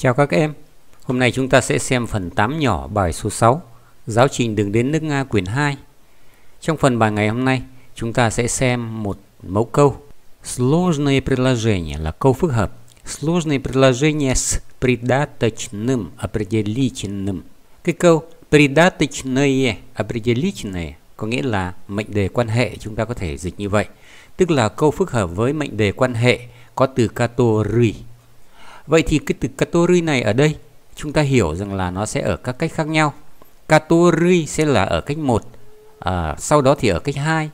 Chào các em, hôm nay chúng ta sẽ xem phần 8 nhỏ bài số 6 Giáo trình đường đến nước Nga quyển 2 Trong phần bài ngày hôm nay, chúng ta sẽ xem một mẫu câu Сложные предложения là câu phức hợp Сложные предложения с придаточным определительным Cái câu придаточное определительное có nghĩa là mệnh đề quan hệ chúng ta có thể dịch như vậy tức là câu phức hợp với mệnh đề quan hệ có từ category Vậy thì cái từ katori này ở đây chúng ta hiểu rằng là nó sẽ ở các cách khác nhau. Katori sẽ là ở cách 1, à, sau đó thì ở cách 2.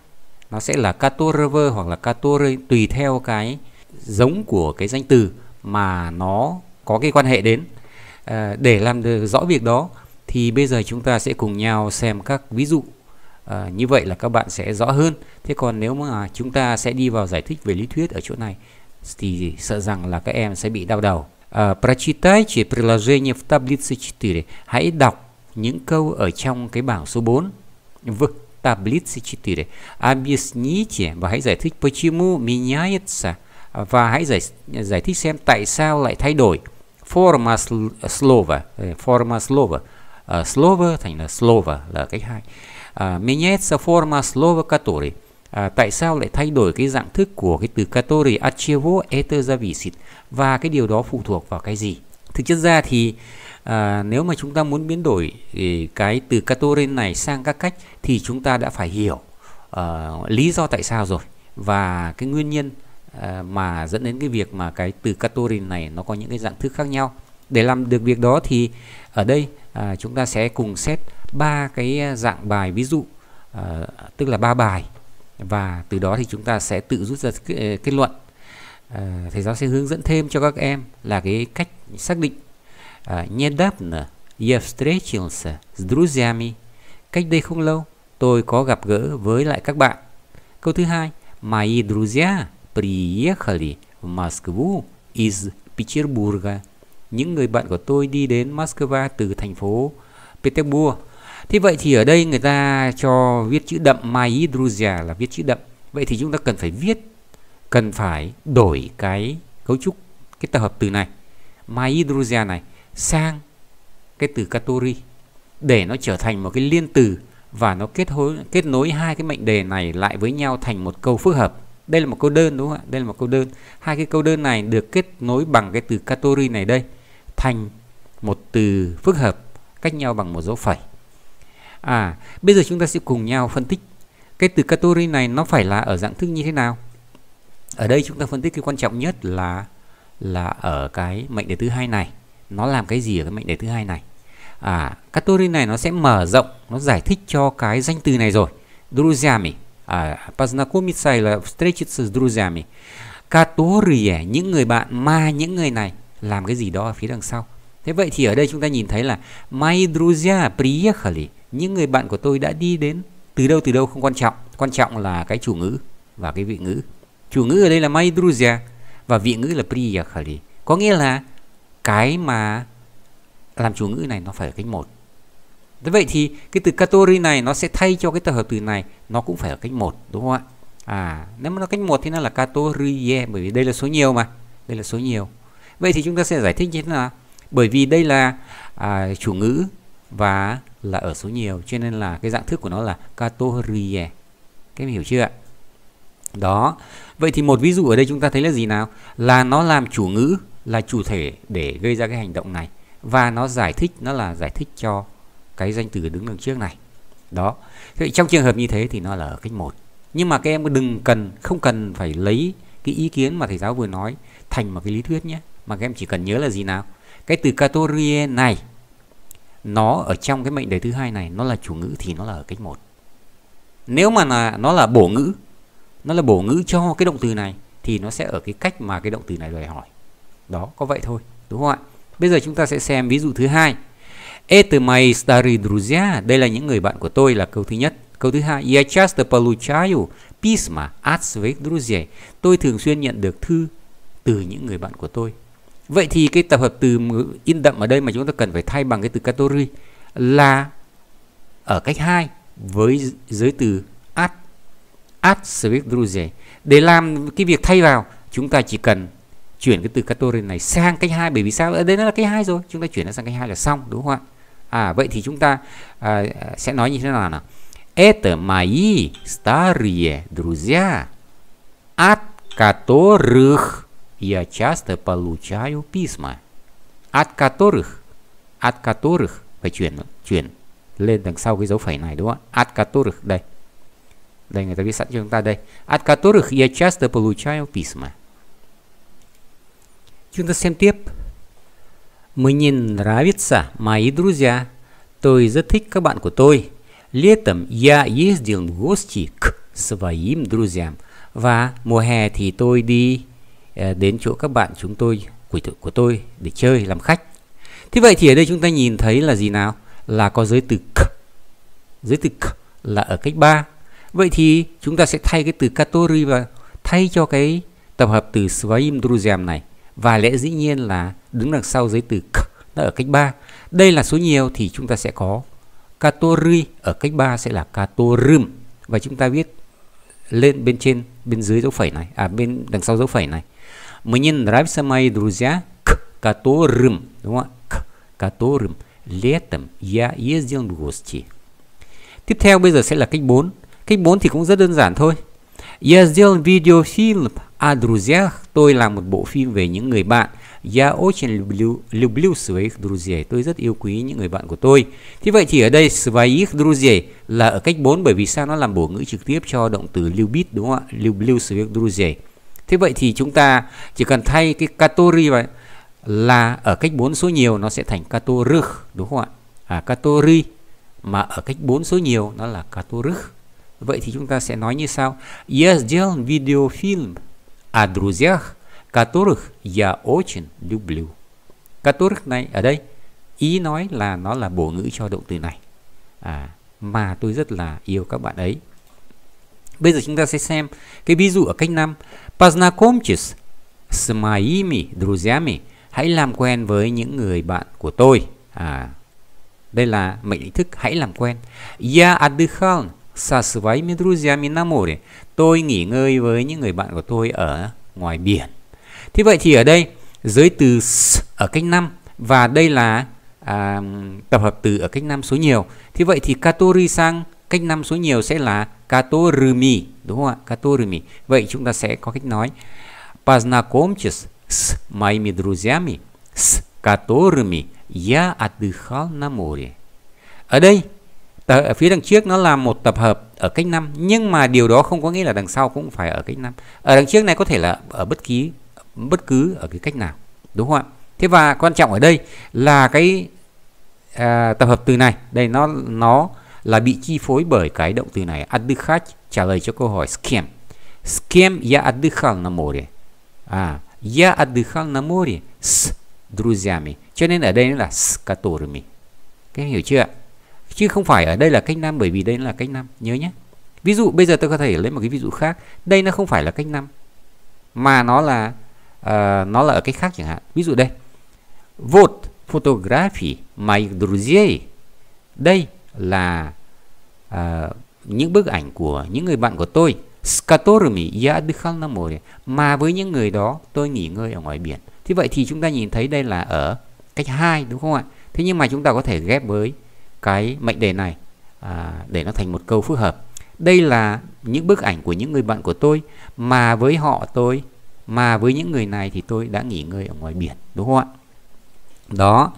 Nó sẽ là katoriver hoặc là katori tùy theo cái giống của cái danh từ mà nó có cái quan hệ đến. À, để làm được rõ việc đó thì bây giờ chúng ta sẽ cùng nhau xem các ví dụ à, như vậy là các bạn sẽ rõ hơn thế còn nếu mà chúng ta sẽ đi vào giải thích về lý thuyết ở chỗ này thì sợ rằng là các em sẽ bị đau đầu. À, ờ, прочитайте приложение в таблице 4. Hãy đọc những câu ở trong cái bảng số 4. В таблице 4. Объясните và hãy giải thích почему меняется và hãy giải giải thích xem tại sao lại thay đổi форма слова э, форма слова slova э, thành là slova là cách hai ờ, меняется форма слова который à, tại sao lại thay đổi cái dạng thức của cái từ Katori Achievo Eterzavisit và cái điều đó phụ thuộc vào cái gì thực chất ra thì à, nếu mà chúng ta muốn biến đổi à, cái từ Katori này sang các cách thì chúng ta đã phải hiểu à, lý do tại sao rồi và cái nguyên nhân à, mà dẫn đến cái việc mà cái từ Katori này nó có những cái dạng thức khác nhau để làm được việc đó thì ở đây à, chúng ta sẽ cùng xét ba cái dạng bài ví dụ à, tức là ba bài và từ đó thì chúng ta sẽ tự rút ra kết, luận à, thầy giáo sẽ hướng dẫn thêm cho các em là cái cách xác định à, недавно я встретился с друзьями cách đây không lâu tôi có gặp gỡ với lại các bạn câu thứ hai мои друзья приехали в Москву из Петербурга những người bạn của tôi đi đến Moscow từ thành phố Petersburg Thế vậy thì ở đây người ta cho viết chữ đậm mai drusia là viết chữ đậm. Vậy thì chúng ta cần phải viết cần phải đổi cái cấu trúc cái tập hợp từ này mai drusia này sang cái từ katori để nó trở thành một cái liên từ và nó kết nối kết nối hai cái mệnh đề này lại với nhau thành một câu phức hợp. Đây là một câu đơn đúng không ạ? Đây là một câu đơn. Hai cái câu đơn này được kết nối bằng cái từ katori này đây thành một từ phức hợp cách nhau bằng một dấu phẩy. À, bây giờ chúng ta sẽ cùng nhau phân tích cái từ category này nó phải là ở dạng thức như thế nào. Ở đây chúng ta phân tích cái quan trọng nhất là là ở cái mệnh đề thứ hai này, nó làm cái gì ở cái mệnh đề thứ hai này. À, category này nó sẽ mở rộng, nó giải thích cho cái danh từ này rồi. Друзьями. À, познакомиться là встретиться с друзьями. Которые, những người bạn mà những người này làm cái gì đó ở phía đằng sau. Thế vậy thì ở đây chúng ta nhìn thấy là My друзья приехали những người bạn của tôi đã đi đến từ đâu từ đâu không quan trọng quan trọng là cái chủ ngữ và cái vị ngữ chủ ngữ ở đây là may druzia và vị ngữ là priya khali có nghĩa là cái mà làm chủ ngữ này nó phải ở cách một thế vậy thì cái từ katori này nó sẽ thay cho cái tập hợp từ này nó cũng phải ở cách một đúng không ạ à nếu mà nó cách một thì nó là katoriye bởi vì đây là số nhiều mà đây là số nhiều vậy thì chúng ta sẽ giải thích như thế nào bởi vì đây là à, chủ ngữ và là ở số nhiều cho nên là cái dạng thức của nó là katoriye các em hiểu chưa đó vậy thì một ví dụ ở đây chúng ta thấy là gì nào là nó làm chủ ngữ là chủ thể để gây ra cái hành động này và nó giải thích nó là giải thích cho cái danh từ đứng đằng trước này đó vậy trong trường hợp như thế thì nó là ở cách một nhưng mà các em đừng cần không cần phải lấy cái ý kiến mà thầy giáo vừa nói thành một cái lý thuyết nhé mà các em chỉ cần nhớ là gì nào cái từ category này nó ở trong cái mệnh đề thứ hai này nó là chủ ngữ thì nó là ở cách một nếu mà là nó là bổ ngữ nó là bổ ngữ cho cái động từ này thì nó sẽ ở cái cách mà cái động từ này đòi hỏi đó có vậy thôi đúng không ạ bây giờ chúng ta sẽ xem ví dụ thứ hai Это мои старые друзья. Đây là những người bạn của tôi là câu thứ nhất. Câu thứ hai, я часто получаю письма от своих друзей. Tôi thường xuyên nhận được thư từ những người bạn của tôi. Vậy thì cái tập hợp từ in đậm ở đây mà chúng ta cần phải thay bằng cái từ category là ở cách 2 với giới từ at at Svetruze. Để làm cái việc thay vào, chúng ta chỉ cần chuyển cái từ category này sang cách 2 bởi vì sao? Ở đây nó là cách 2 rồi, chúng ta chuyển nó sang cách 2 là xong đúng không ạ? À vậy thì chúng ta à, sẽ nói như thế nào nào? Это мои старые друзья, от которых я часто получаю письма, от которых, от которых, phải chuyển, chuyển lên đằng sau cái dấu phẩy này đúng không ạ? От которых, đây, đây người ta viết sẵn cho chúng ta đây. От которых я часто получаю письма. Chúng ta xem tiếp. Мне нравятся мои друзья. Tôi rất thích các bạn của tôi. Летом я ездил в гости к своим друзьям. Và mùa hè thì tôi đi Ờ, đến chỗ các bạn chúng tôi quỷ của của tôi để chơi làm khách thế vậy thì ở đây chúng ta nhìn thấy là gì nào là có giới từ k giới từ k là ở cách 3 vậy thì chúng ta sẽ thay cái từ katori và thay cho cái tập hợp từ svaim druzem này và lẽ dĩ nhiên là đứng đằng sau giới từ k nó ở cách 3 đây là số nhiều thì chúng ta sẽ có katori ở cách 3 sẽ là katorim và chúng ta viết lên bên trên bên dưới dấu phẩy này à bên đằng sau dấu phẩy này Мне нравятся мои друзья, к которым, đúng к которым летом я ездил в гости. Tiếp theo bây giờ sẽ là cách 4. Cách 4 thì cũng rất đơn giản thôi. Я сделал видеофильм о друзьях. Tôi làm một bộ phim về những người bạn. Я очень люблю, люблю своих друзей. Tôi rất yêu quý những người bạn của tôi. Thế vậy thì ở đây своих друзей là ở cách 4 bởi vì sao nó làm bổ ngữ trực tiếp cho động từ любить đúng không ạ? Люблю своих друзей thế vậy thì chúng ta chỉ cần thay cái katori vào là ở cách 4 số nhiều nó sẽ thành katorug đúng không ạ à, katori mà ở cách 4 số nhiều nó là katorug vậy thì chúng ta sẽ nói như sau я сделал видеофильм о друзьях которых я очень люблю которых này ở đây ý nói là nó là bổ ngữ cho động từ này à, mà tôi rất là yêu các bạn ấy Bây giờ chúng ta sẽ xem cái ví dụ ở cách 5. Познакомьтесь с моими друзьями. Hãy làm quen với những người bạn của tôi. À, đây là mệnh lệnh thức hãy làm quen. Я отдыхал со своими друзьями на море. Tôi nghỉ ngơi với những người bạn của tôi ở ngoài biển. Thế vậy thì ở đây giới từ s ở cách 5 và đây là à, tập hợp từ ở cách 5 số nhiều. Thế vậy thì Katori sang cách năm số nhiều sẽ là katorumi đúng không ạ katorumi vậy chúng ta sẽ có cách nói познакомьтесь с моими друзьями с которыми я отдыхал на море ở đây ở phía đằng trước nó là một tập hợp ở cách năm nhưng mà điều đó không có nghĩa là đằng sau cũng phải ở cách năm ở đằng trước này có thể là ở bất kỳ bất cứ ở cái cách nào đúng không ạ thế và quan trọng ở đây là cái à, tập hợp từ này đây nó nó là bị chi phối bởi cái động từ này отдыхать trả lời cho câu hỏi с кем с кем я отдыхал на море à я отдыхал на море с друзьями cho nên ở đây là с которыми các hiểu chưa chứ không phải ở đây là cách năm bởi vì đây là cách năm nhớ nhé ví dụ bây giờ tôi có thể lấy một cái ví dụ khác đây nó không phải là cách năm mà nó là uh, nó là ở cách khác chẳng hạn ví dụ đây vot photography моих друзей đây là à, những bức ảnh của những người bạn của tôi Skatorumi ya dukhal na more mà với những người đó tôi nghỉ ngơi ở ngoài biển. Thế vậy thì chúng ta nhìn thấy đây là ở cách 2 đúng không ạ? Thế nhưng mà chúng ta có thể ghép với cái mệnh đề này à, để nó thành một câu phức hợp. Đây là những bức ảnh của những người bạn của tôi mà với họ tôi mà với những người này thì tôi đã nghỉ ngơi ở ngoài biển đúng không ạ? Đó.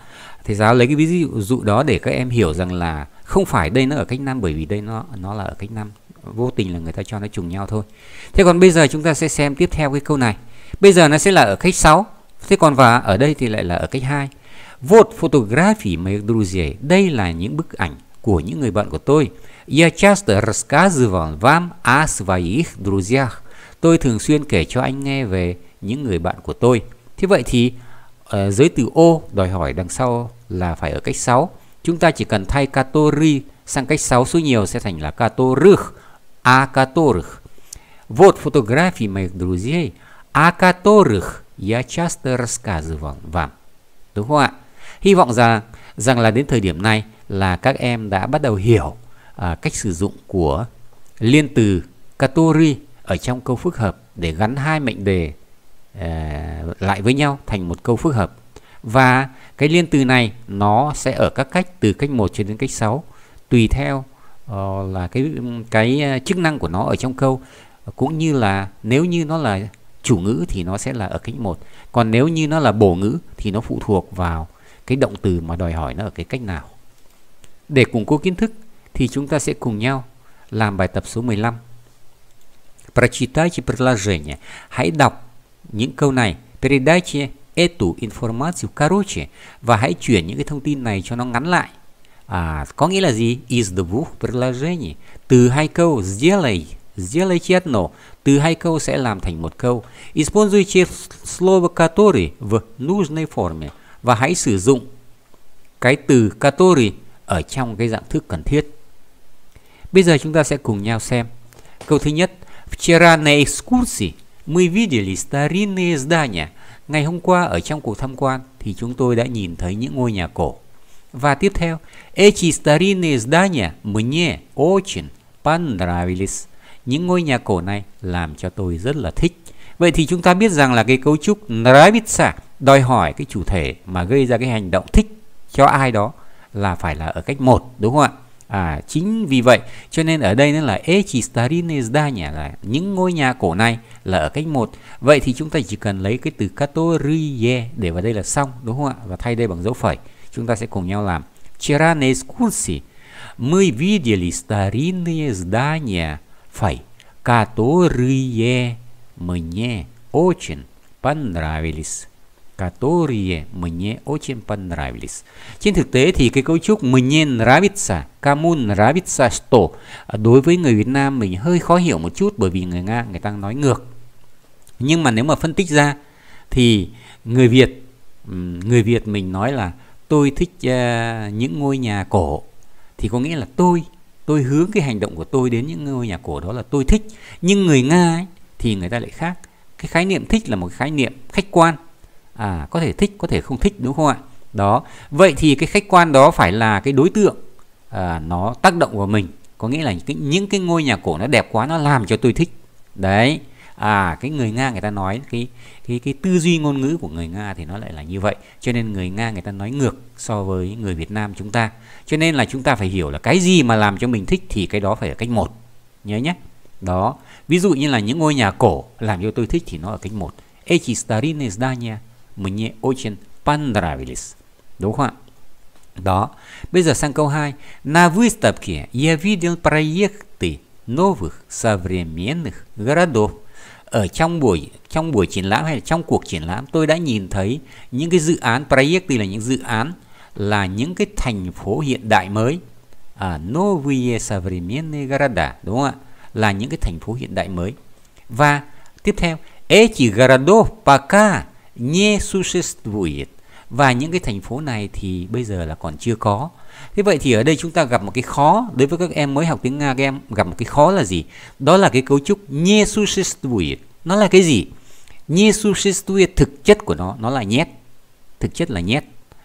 Thầy giáo lấy cái ví dụ đó để các em hiểu rằng là không phải đây nó ở cách năm bởi vì đây nó nó là ở cách năm vô tình là người ta cho nó trùng nhau thôi thế còn bây giờ chúng ta sẽ xem tiếp theo cái câu này bây giờ nó sẽ là ở cách 6 thế còn và ở đây thì lại là ở cách 2 Вот фотографии моих друзей. Đây là những bức ảnh của những người bạn của tôi. Я часто рассказывал вам о своих друзьях. Tôi thường xuyên kể cho anh nghe về những người bạn của tôi. Thế vậy thì ờ, giới từ ô đòi hỏi đằng sau là phải ở cách 6 Chúng ta chỉ cần thay Katori sang cách 6 số nhiều sẽ thành là Каторых, о которых. Вот фотографии моих друзей, о которых я часто рассказывал вам. Đúng không ạ? Hy vọng rằng rằng là đến thời điểm này là các em đã bắt đầu hiểu à, cách sử dụng của liên từ Katori ở trong câu phức hợp để gắn hai mệnh đề à, lại với nhau thành một câu phức hợp và cái liên từ này nó sẽ ở các cách từ cách 1 cho đến cách 6 tùy theo uh, là cái cái ờ, chức năng của nó ở trong câu cũng như là nếu như nó là chủ ngữ thì nó sẽ là ở cách 1 còn nếu như nó là bổ ngữ thì nó phụ thuộc vào cái động từ mà đòi hỏi nó ở cái cách nào để củng cố kiến thức thì chúng ta sẽ cùng nhau làm bài tập số 15 Прочитайте предложение. Hãy đọc những câu này. Передайте etу information короче và hãy chuyển những cái thông tin này cho nó ngắn lại. À, có nghĩa là gì? Из двух предложений. Từ hai câu сделай, сделайте одно. Từ hai câu sẽ làm thành một câu. Используйте слово который в нужной форме và hãy sử dụng cái từ который ở trong cái dạng thức cần thiết. Bây giờ chúng ta sẽ cùng nhau xem. Câu thứ nhất, вчера на экскурсии мы видели старинные здания. Ngày hôm qua ở trong cuộc tham quan thì chúng tôi đã nhìn thấy những ngôi nhà cổ. Và tiếp theo, Эти старинные здания мне очень понравились. Những ngôi nhà cổ này làm cho tôi rất là thích. Vậy thì chúng ta biết rằng là cái cấu trúc нравится đòi hỏi cái chủ thể mà gây ra cái hành động thích cho ai đó là phải là ở cách một đúng không ạ? À, chính vì vậy cho nên ở đây nó là Echi Starine Zdania là những ngôi nhà cổ này là ở cách một Vậy thì chúng ta chỉ cần lấy cái từ Katoriye để vào đây là xong đúng không ạ? Và thay đây bằng dấu phẩy. Chúng ta sẽ cùng nhau làm Вчера на экскурсии мы видели старинные здания, фай, которые мне очень понравились которые мне очень понравились. Trên thực tế thì cái cấu trúc мне нравится, кому нравится что đối với người Việt Nam mình hơi khó hiểu một chút bởi vì người Nga người ta nói ngược. Nhưng mà nếu mà phân tích ra thì người Việt người Việt mình nói là tôi thích uh, những ngôi nhà cổ thì có nghĩa là tôi tôi hướng cái hành động của tôi đến những ngôi nhà cổ đó là tôi thích nhưng người nga ấy, thì người ta lại khác cái khái niệm thích là một khái niệm khách quan à, có thể thích có thể không thích đúng không ạ đó vậy thì cái khách quan đó phải là cái đối tượng à, nó tác động vào mình có nghĩa là những cái, những cái ngôi nhà cổ nó đẹp quá nó làm cho tôi thích đấy à cái người nga người ta nói cái cái cái tư duy ngôn ngữ của người nga thì nó lại là như vậy cho nên người nga người ta nói ngược so với người việt nam chúng ta cho nên là chúng ta phải hiểu là cái gì mà làm cho mình thích thì cái đó phải là cách một nhớ nhé đó ví dụ như là những ngôi nhà cổ làm cho tôi thích thì nó ở cách một Eci starine zdania Мне очень понравились. Đúng không ạ? Đó. Bây На выставке я видел проекты новых современных городов. Ở trong buổi trong buổi triển lãm hay là trong cuộc triển lãm tôi đã nhìn thấy những cái dự án project là những dự án là những cái thành phố hiện đại mới. À, новые современные города, đúng không ạ? Là những cái thành phố hiện đại mới. Và tiếp theo, эти городов пока не существует và những cái thành phố này thì bây giờ là còn chưa có thế vậy thì ở đây chúng ta gặp một cái khó đối với các em mới học tiếng nga các em gặp một cái khó là gì đó là cái cấu trúc не существует nó là cái gì не существует thực chất của nó nó là nhét thực chất là nhét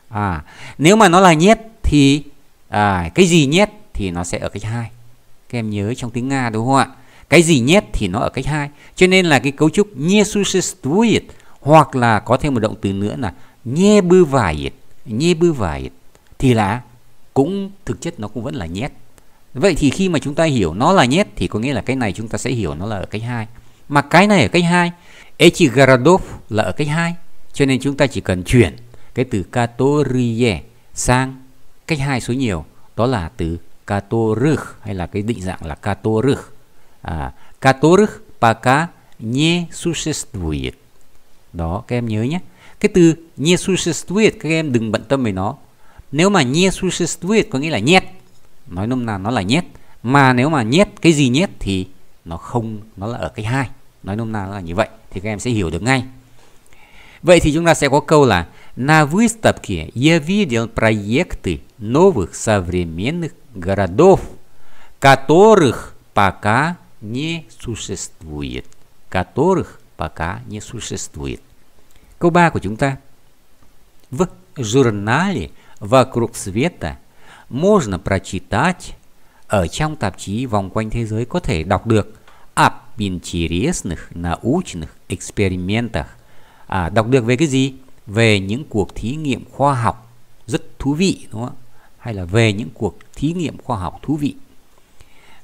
à nếu mà nó là nhét thì à, cái gì nhét thì nó sẽ ở cách hai các em nhớ trong tiếng nga đúng không ạ cái gì nhét thì nó ở cách hai cho nên là cái cấu trúc не существует hoặc là có thêm một động từ nữa là nhe bư vải nhe bư vải thì là cũng thực chất nó cũng vẫn là nhét vậy thì khi mà chúng ta hiểu nó là nhét thì có nghĩa là cái này chúng ta sẽ hiểu nó là ở cách hai mà cái này ở cách hai echigaradov là ở cách hai cho nên chúng ta chỉ cần chuyển cái từ katoriye sang cách hai số nhiều đó là từ katorich hay là cái định dạng là katorich à, katorich paka не существует đó các em nhớ nhé cái từ nie существует các em đừng bận tâm về nó nếu mà nie существует có nghĩa là nhét nói nôm na nó là nhét mà nếu mà nhét cái gì nhét thì nó không nó là ở cái hai nói nôm na là như vậy thì các em sẽ hiểu được ngay vậy thì chúng ta sẽ có câu là на выставке я видел проекты новых современных городов которых пока не существует которых пока не существует. Câu 3 của chúng ta. В журнале «Вокруг света» можно прочитать ở trong tạp chí vòng quanh thế giới có thể đọc được об интересных научных экспериментах. À, đọc được về cái gì? Về những cuộc thí nghiệm khoa học rất thú vị đúng không Hay là về những cuộc thí nghiệm khoa học thú vị.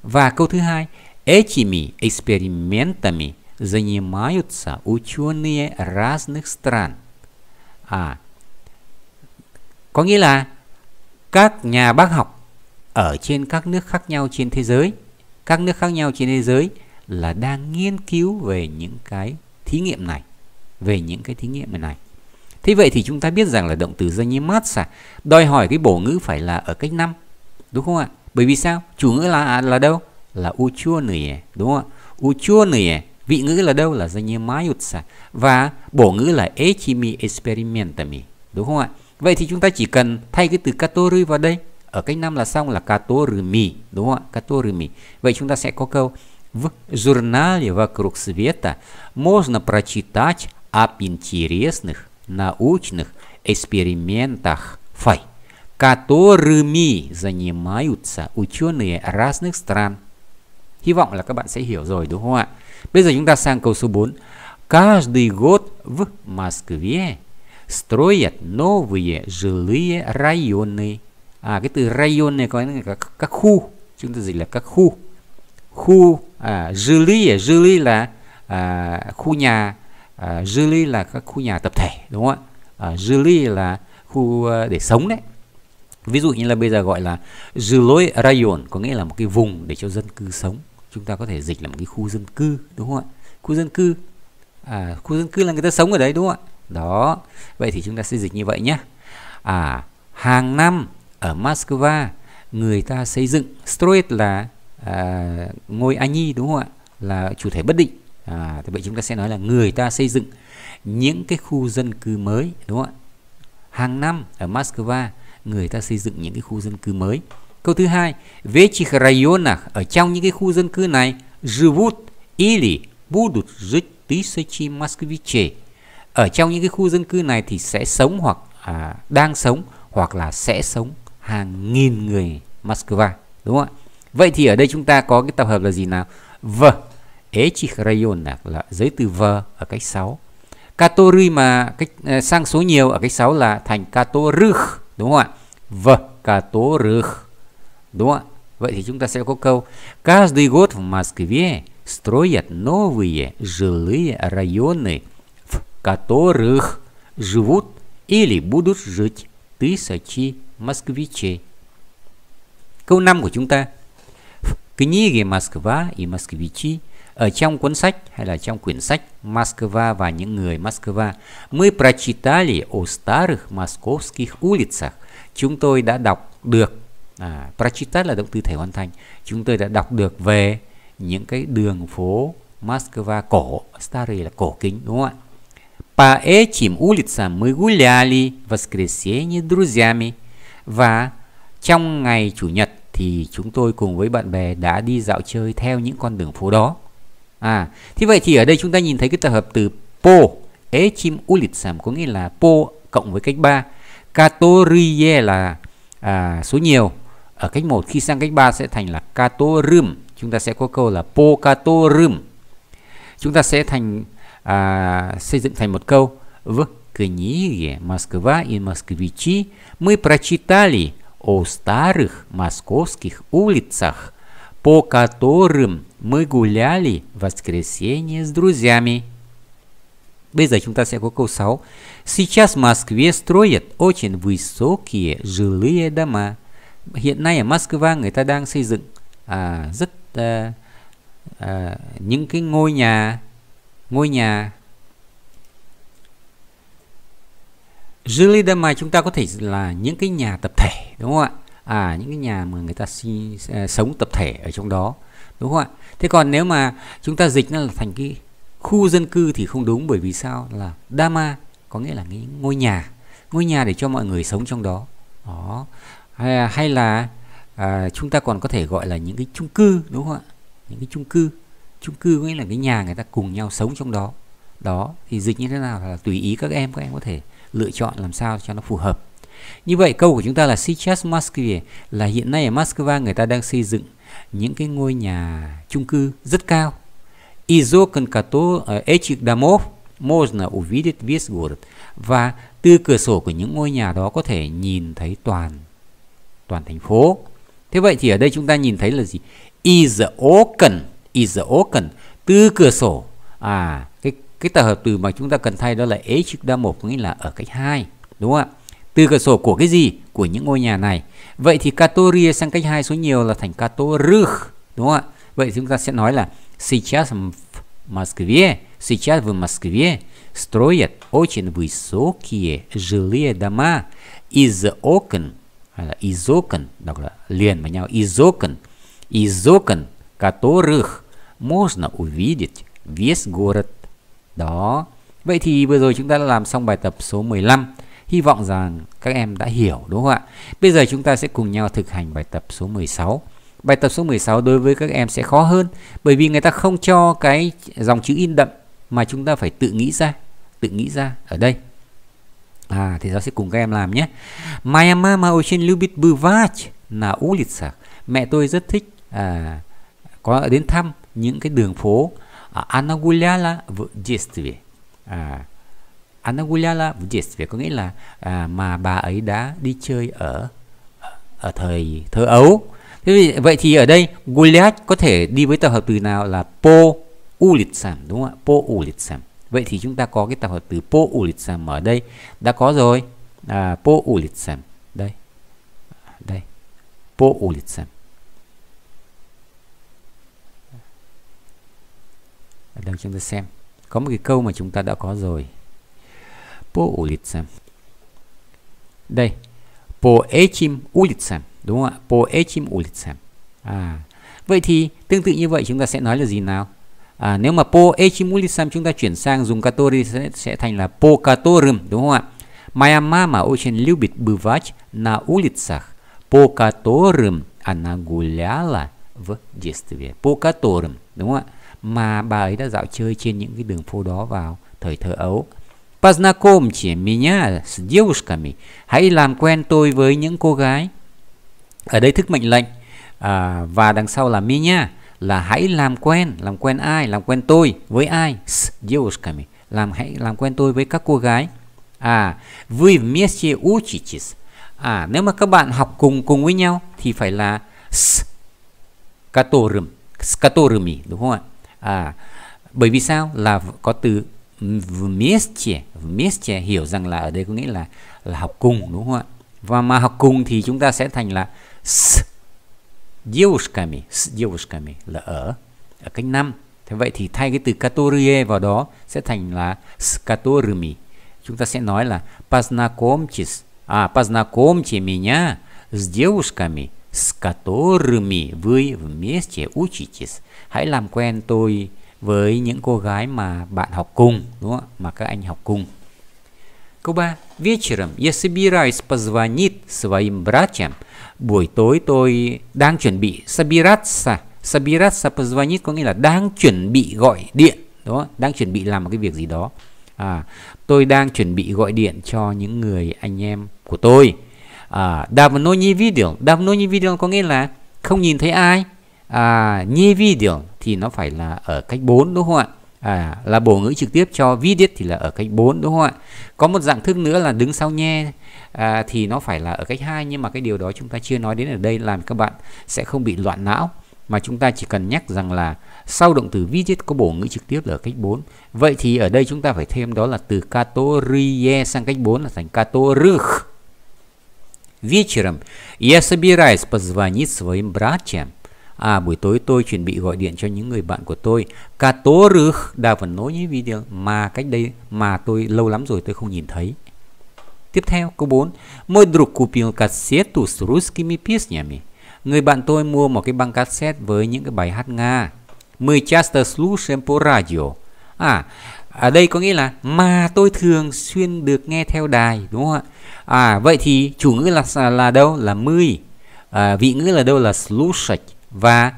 Và câu thứ hai, этими экспериментами занимаются ученые разных стран. À, có nghĩa là các nhà bác học ở trên các nước khác nhau trên thế giới, các nước khác nhau trên thế giới là đang nghiên cứu về những cái thí nghiệm này, về những cái thí nghiệm này. Thế vậy thì chúng ta biết rằng là động từ zanematsa đòi hỏi cái bổ ngữ phải là ở cách năm, đúng không ạ? Bởi vì sao? Chủ ngữ là là đâu? Là uchua đúng không ạ? Uchua Vị ngữ là đâu? Là danh занимаются. Và bổ ngữ là этими экспериментами. Đúng không ạ? Vậy thì chúng ta chỉ cần thay cái từ katori vào đây. Ở cách năm là xong là katorumi. Đúng không ạ? Katorumi. Vậy chúng ta sẽ có câu В журнале «Вокруг света» можно прочитать об интересных научных экспериментах ФАЙ, которыми занимаются ученые разных стран. Hy vọng là các bạn sẽ hiểu rồi đúng không ạ? Bây giờ chúng ta sang câu số 4. Каждый год в Москве строят новые жилые районы. À, cái từ район này có nghĩa là các, các khu. Chúng ta dịch là các khu. Khu, à, жилые, жилые là à, khu nhà, à, жилые là các khu nhà tập thể, đúng không ạ? À, жилые là khu à, để sống đấy. Ví dụ như là bây giờ gọi là жилой район, có nghĩa là một cái vùng để cho dân cư sống chúng ta có thể dịch là một cái khu dân cư đúng không ạ khu dân cư à, khu dân cư là người ta sống ở đấy đúng không ạ đó vậy thì chúng ta sẽ dịch như vậy nhé à hàng năm ở Moscow người ta xây dựng Street là à, ngôi Ani đúng không ạ là chủ thể bất định à, thì vậy chúng ta sẽ nói là người ta xây dựng những cái khu dân cư mới đúng không ạ hàng năm ở Moscow người ta xây dựng những cái khu dân cư mới Câu thứ hai, в этих районах, ở trong những cái khu dân cư này, живут или будут жить тысячи москвичей. Ở trong những cái khu dân cư này thì sẽ sống hoặc à, đang sống hoặc là sẽ sống hàng nghìn người Moscow, đúng không ạ? Vậy thì ở đây chúng ta có cái tập hợp là gì nào? в этих районах là giới từ в ở cách 6. Katori mà cách à, sang số nhiều ở cách 6 là thành Katorych, đúng không ạ? V, Katorych. Đúng không ạ? Vậy thì chúng ta sẽ có câu Каждый год в Москве строят новые жилые районы, в которых живут или будут жить тысячи москвичей. Câu 5 của chúng ta В книге Москва и москвичи ở э, trong cuốn sách hay là trong quyển sách Moscow và những người Moscow мы прочитали о старых московских улицах. Chúng tôi đã đọc được à, Prachita là động từ thể hoàn thành chúng tôi đã đọc được về những cái đường phố Moscow cổ Stary là cổ kính đúng không ạ По этим улицам мы гуляли в воскресенье друзьями và trong ngày chủ nhật thì chúng tôi cùng với bạn bè đã đi dạo chơi theo những con đường phố đó. À, thế vậy thì ở đây chúng ta nhìn thấy cái tập hợp từ po echim ulitsam có nghĩa là po cộng với cách 3. Katorie là à, số nhiều ở cách 1 khi sang cách 3 sẽ thành là catorym chúng ta sẽ có câu là pokatorym chúng ta sẽ thành à, xây dựng thành một câu в книге Москва и москвичи мы прочитали о старых московских улицах, по которым мы гуляли в воскресенье с друзьями. Bây giờ chúng ta sẽ có câu 6. Сейчас в Москве строят очень высокие жилые дома. hiện nay ở Moscow người ta đang xây dựng à, rất à, à, những cái ngôi nhà ngôi nhà Julie mà chúng ta có thể là những cái nhà tập thể đúng không ạ? À những cái nhà mà người ta si, à, sống tập thể ở trong đó đúng không ạ? Thế còn nếu mà chúng ta dịch nó là thành cái khu dân cư thì không đúng bởi vì sao là Dama có nghĩa là cái ngôi nhà ngôi nhà để cho mọi người sống trong đó đó hay, hay là à, chúng ta còn có thể gọi là những cái chung cư đúng không ạ những cái chung cư chung cư có nghĩa là cái nhà người ta cùng nhau sống trong đó đó thì dịch như thế nào là tùy ý các em các em có thể lựa chọn làm sao cho nó phù hợp như vậy câu của chúng ta là сейчас Moscow là hiện nay ở Moscow người ta đang xây dựng những cái ngôi nhà chung cư rất cao. Izo Konkato этих домов можно увидеть весь Và từ cửa sổ của những ngôi nhà đó có thể nhìn thấy toàn toàn thành phố thế vậy thì ở đây chúng ta nhìn thấy là gì is open is open từ cửa sổ à cái cái tập hợp từ mà chúng ta cần thay đó là h chúng ta có nghĩa là ở cách hai đúng không ạ từ cửa sổ của cái gì của những ngôi nhà này vậy thì Katoria sang cách hai số nhiều là thành Katorug đúng không ạ vậy chúng ta sẽ nói là сейчас в Москве сейчас в Москве строят очень высокие жилые дома из окон hay là izoken đọc là liền với nhau izoken izoken которых можно увидеть весь город đó vậy thì vừa rồi chúng ta đã làm xong bài tập số 15 hy vọng rằng các em đã hiểu đúng không ạ bây giờ chúng ta sẽ cùng nhau thực hành bài tập số 16 bài tập số 16 đối với các em sẽ khó hơn bởi vì người ta không cho cái dòng chữ in đậm mà chúng ta phải tự nghĩ ra tự nghĩ ra ở đây А, à, thì giáo sẽ cùng các em làm nhé. Моя мама очень любит бывать на улицах. Mẹ tôi rất thích à, có đến thăm những cái đường phố. Она гуляла в детстве. À, она гуляла в детстве có nghĩa là à, mà bà ấy đã đi chơi ở ở thời thơ ấu. Thế vì, vậy thì ở đây гулять có thể đi với tập hợp từ nào là по улицам đúng không ạ? По улицам vậy thì chúng ta có cái tập hợp từ poulitsam ở đây đã có rồi à, poulitsam đây đây poulitsam ở đây chúng ta xem có một cái câu mà chúng ta đã có rồi по улицам đây по этим улицам đúng không ạ по этим улицам à vậy thì tương tự như vậy chúng ta sẽ nói là gì nào à, nếu mà po echimulisam chúng ta chuyển sang dùng katori sẽ, sẽ thành là po katorum đúng không ạ Моя мама очень любит бывать на улицах, по которым она гуляла в детстве. Po которым, đúng không ạ? Mà bà ấy đã dạo chơi trên những cái đường phố đó vào thời thơ ấu. Познакомьте меня с девушками. Hãy làm quen tôi với những cô gái. Ở đây thức mệnh lệnh à, và đằng sau là меня là hãy làm quen làm quen ai làm quen tôi với ai девушками làm hãy làm quen tôi với các cô gái à вы вместе учитесь à nếu mà các bạn học cùng cùng với nhau thì phải là с которым с которыми đúng không ạ à bởi vì sao là có từ вместе вместе hiểu rằng là ở đây có nghĩa là là học cùng đúng không ạ và mà học cùng thì chúng ta sẽ thành là s девушками, с девушками là ở ở cách 5. Thế vậy thì thay cái từ katorie vào đó sẽ thành là skatorumi. Chúng ta sẽ nói là познакомьтесь, à познакомьте меня с девушками, с которыми вы вместе учитесь. Hãy làm quen tôi với những cô gái mà bạn học cùng, đúng không? Mà các anh học cùng. Câu 3. Вечером я собираюсь позвонить своим братьям – buổi tối tôi đang chuẩn bị sabiratsa sabiratsa позвонит có nghĩa là đang chuẩn bị gọi điện đó đang chuẩn bị làm một cái việc gì đó à, tôi đang chuẩn bị gọi điện cho những người anh em của tôi à, давно не видел давно не видел có nghĩa là không nhìn thấy ai à, не видел thì nó phải là ở cách 4 đúng không ạ à, là bổ ngữ trực tiếp cho viết thì là ở cách 4 đúng không ạ có một dạng thức nữa là đứng sau nhe à, thì nó phải là ở cách hai nhưng mà cái điều đó chúng ta chưa nói đến ở đây làm các bạn sẽ không bị loạn não mà chúng ta chỉ cần nhắc rằng là sau động từ visit có bổ ngữ trực tiếp là ở cách 4. Vậy thì ở đây chúng ta phải thêm đó là từ katorie sang cách 4 là thành katorых. Вечером я собираюсь позвонить своим братьям. À, buổi tối tôi chuẩn bị gọi điện cho những người bạn của tôi. Katorых, да, phần nói như video mà cách đây mà tôi lâu lắm rồi tôi không nhìn thấy. Tiếp theo, câu 4. Мой друг купил кассету с русскими песнями. Người bạn tôi mua một cái băng cassette với những cái bài hát Nga. Мы часто слушаем по радио. À, ở đây có nghĩa là mà tôi thường xuyên được nghe theo đài đúng không ạ? À vậy thì chủ ngữ là là đâu? Là mươi. À, vị ngữ là đâu là слушать và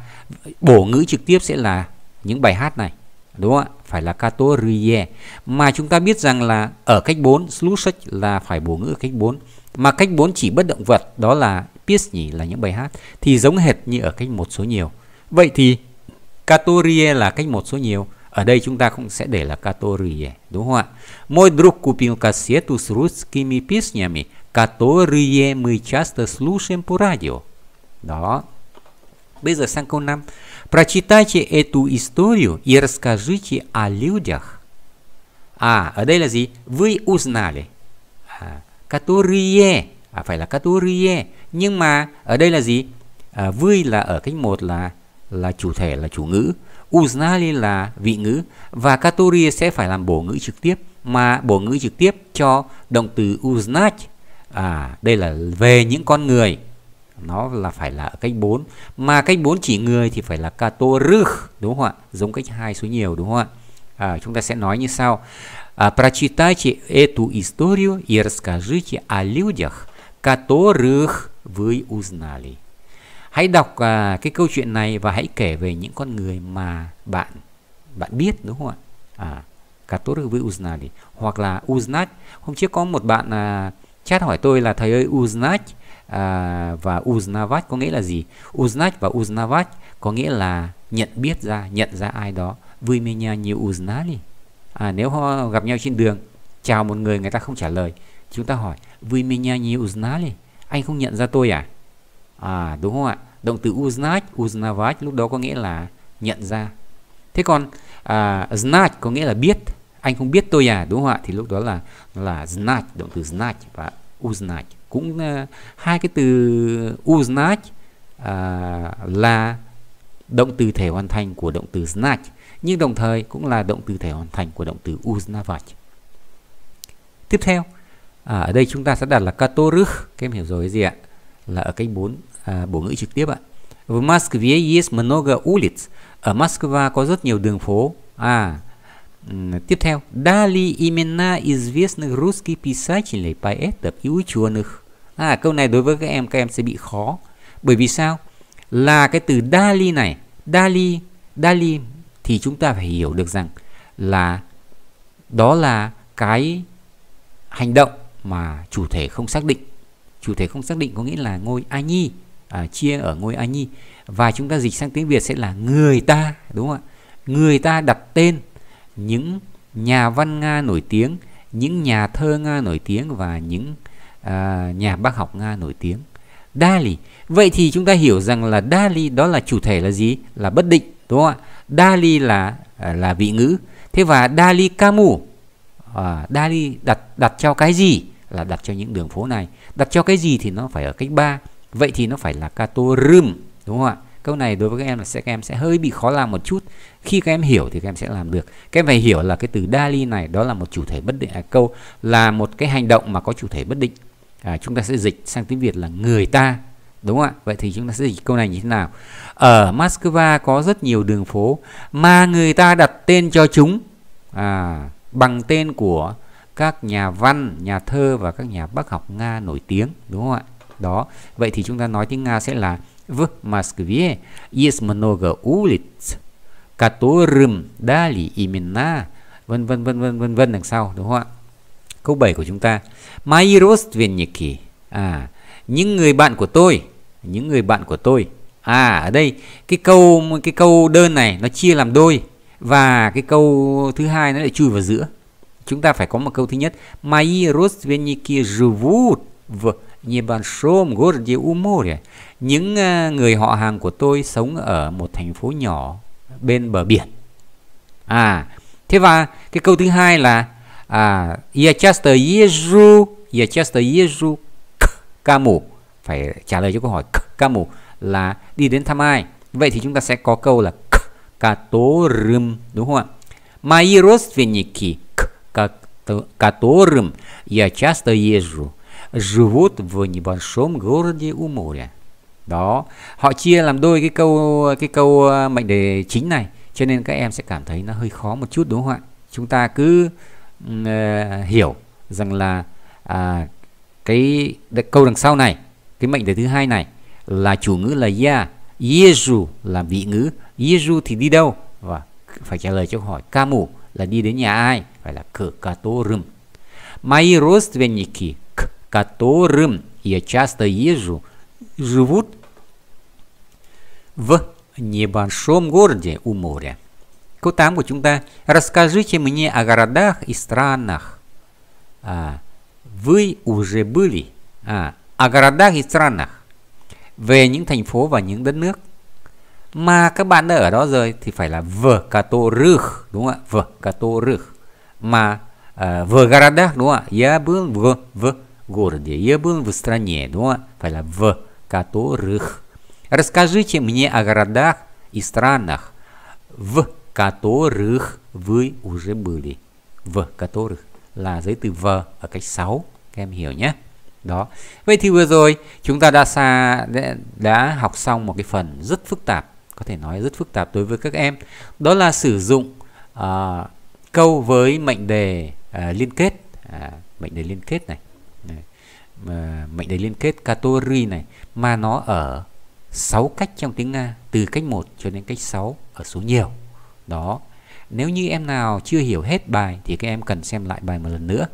bổ ngữ trực tiếp sẽ là những bài hát này đúng không ạ? phải là Kato Rie mà chúng ta biết rằng là ở cách 4 Slusek là phải bổ ngữ ở cách 4 mà cách 4 chỉ bất động vật đó là piece nhỉ là những bài hát thì giống hệt như ở cách một số nhiều vậy thì Kato Rie là cách một số nhiều ở đây chúng ta cũng sẽ để là Kato Rie đúng không ạ Мой друг купил кассету с русскими песнями которые мы часто слушаем по радио đó bây giờ sang câu 5 Прочитайте эту историю и расскажите о людях. А, ở đây là gì? Вы узнали. À, которые, à, phải là которые. Nhưng mà ở đây là gì? À, вы là ở cách một là là chủ thể là chủ ngữ, uznali là vị ngữ và которые sẽ phải làm bổ ngữ trực tiếp mà bổ ngữ trực tiếp cho động từ uznat. À, đây là về những con người nó là phải là ở cách 4 mà cách 4 chỉ người thì phải là katorư đúng không ạ giống cách hai số nhiều đúng không ạ à, chúng ta sẽ nói như sau à, прочитайте эту историю и расскажите о людях которых вы узнали hãy đọc à, cái câu chuyện này và hãy kể về những con người mà bạn bạn biết đúng không ạ à которых вы узнали hoặc là узнать hôm trước có một bạn à, chat hỏi tôi là thầy ơi узнать à, và uznavat có nghĩa là gì uznat và uznavat có nghĩa là nhận biết ra nhận ra ai đó vui mê nha nhiều uznali à, nếu họ gặp nhau trên đường chào một người người ta không trả lời chúng ta hỏi vui mê nha nhiều uznali anh không nhận ra tôi à à đúng không ạ động từ uznat uznavat lúc đó có nghĩa là nhận ra thế còn à, znat có nghĩa là biết anh không biết tôi à đúng không ạ thì lúc đó là là znat động từ znat và uznat cũng uh, hai cái từ uznach uh, là động từ thể hoàn thành của động từ snatch nhưng đồng thời cũng là động từ thể hoàn thành của động từ uznavat tiếp theo à, ở đây chúng ta sẽ đặt là katorykh các em hiểu rồi gì ạ là ở kênh 4 à, bổ ngữ trực tiếp ạ в Москве есть много улиц ở Moscow có rất nhiều đường phố à Tiếp theo, дали имена известных русских писателей, поэтов и ученых. À, câu này đối với các em, các em sẽ bị khó. Bởi vì sao? Là cái từ Дали này, Дали Дали thì chúng ta phải hiểu được rằng là đó là cái hành động mà chủ thể không xác định. Chủ thể không xác định có nghĩa là ngôi a nhi, à, chia ở ngôi a nhi và chúng ta dịch sang tiếng Việt sẽ là người ta, đúng không ạ? Người ta đặt tên những nhà văn Nga nổi tiếng, những nhà thơ Nga nổi tiếng và những à, nhà bác học Nga nổi tiếng. Dali. Vậy thì chúng ta hiểu rằng là Dali đó là chủ thể là gì? Là bất định, đúng không ạ? Dali là à, là vị ngữ. Thế và Dali Camus à, Dali đặt đặt cho cái gì? Là đặt cho những đường phố này. Đặt cho cái gì thì nó phải ở cách 3. Vậy thì nó phải là Cato Rum, đúng không ạ? câu này đối với các em là sẽ các em sẽ hơi bị khó làm một chút khi các em hiểu thì các em sẽ làm được các em phải hiểu là cái từ dali này đó là một chủ thể bất định à, câu là một cái hành động mà có chủ thể bất định à, chúng ta sẽ dịch sang tiếng việt là người ta đúng không ạ vậy thì chúng ta sẽ dịch câu này như thế nào ở Moscow có rất nhiều đường phố mà người ta đặt tên cho chúng à, bằng tên của các nhà văn nhà thơ và các nhà bác học nga nổi tiếng đúng không ạ đó vậy thì chúng ta nói tiếng nga sẽ là в Москве есть много улиц, которым дали имена vân vân vân vân vân vân đằng sau đúng không ạ? Câu 7 của chúng ta. Мои родственники. À, những người bạn của tôi, những người bạn của tôi. À, ở đây cái câu cái câu đơn này nó chia làm đôi và cái câu thứ hai nó lại chui vào giữa. Chúng ta phải có một câu thứ nhất. Мои родственники живут в небольшом городе у моря. Những à, người họ hàng của tôi sống ở một thành phố nhỏ bên bờ biển. À, thế và cái câu thứ hai là à, я часто езжу, я часто езжу к Phải trả lời cho câu hỏi к là đi đến thăm ai. Vậy thì chúng ta sẽ có câu là к которым, đúng không ạ? Мои родственники к которым я часто езжу живут в небольшом городе у моря đó họ chia làm đôi cái câu cái câu ờ, mệnh đề chính này cho nên các em sẽ cảm thấy nó hơi khó một chút đúng không ạ chúng ta cứ uh, hiểu rằng là uh, cái câu đằng sau này cái mệnh đề thứ hai này là chủ ngữ là ya Jesu là vị ngữ Jesu thì đi đâu và phải trả lời cho hỏi kamu là đi đến nhà ai phải là cửa kato rum Mairos veniki которым я часто езжу, живут в небольшом городе у моря. Котам của chúng Расскажите мне о городах и странах. А, вы уже были. А, о городах и странах. Về những thành phố và những đất nước. Mà các bạn đã ở đó rồi thì phải là v которых. Đúng không ạ? V которых. Mà uh, э, в городах, đúng không ạ? Я был в, в городе. Я был в стране, но в которых. Расскажите мне о городах и странах, в которых вы уже были. В которых là giới từ v ở cách 6. Các em hiểu nhé. Đó. Vậy thì vừa rồi chúng ta đã xa đã học xong một cái phần rất phức tạp, có thể nói rất phức tạp đối với các em. Đó là sử dụng uh, câu với mệnh đề uh, liên kết, uh, mệnh đề liên kết này này. Mà mệnh đề liên kết category này mà nó ở 6 cách trong tiếng Nga từ cách 1 cho đến cách 6 ở số nhiều đó nếu như em nào chưa hiểu hết bài thì các em cần xem lại bài một lần nữa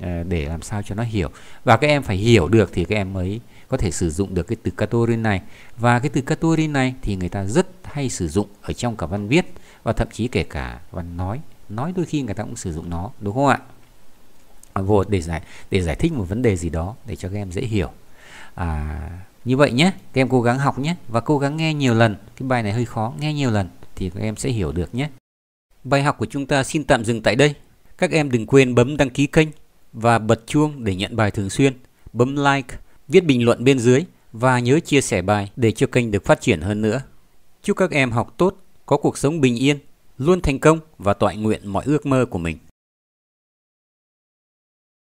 à, để làm sao cho nó hiểu và các em phải hiểu được thì các em mới có thể sử dụng được cái từ category này và cái từ category này thì người ta rất hay sử dụng ở trong cả văn viết và thậm chí kể cả văn nói nói đôi khi người ta cũng sử dụng nó đúng không ạ À, vừa để giải để giải thích một vấn đề gì đó để cho các em dễ hiểu à, như vậy nhé các em cố gắng học nhé và cố gắng nghe nhiều lần cái bài này hơi khó nghe nhiều lần thì các em sẽ hiểu được nhé bài học của chúng ta xin tạm dừng tại đây các em đừng quên bấm đăng ký kênh và bật chuông để nhận bài thường xuyên bấm like viết bình luận bên dưới và nhớ chia sẻ bài để cho kênh được phát triển hơn nữa chúc các em học tốt có cuộc sống bình yên luôn thành công và toại nguyện mọi ước mơ của mình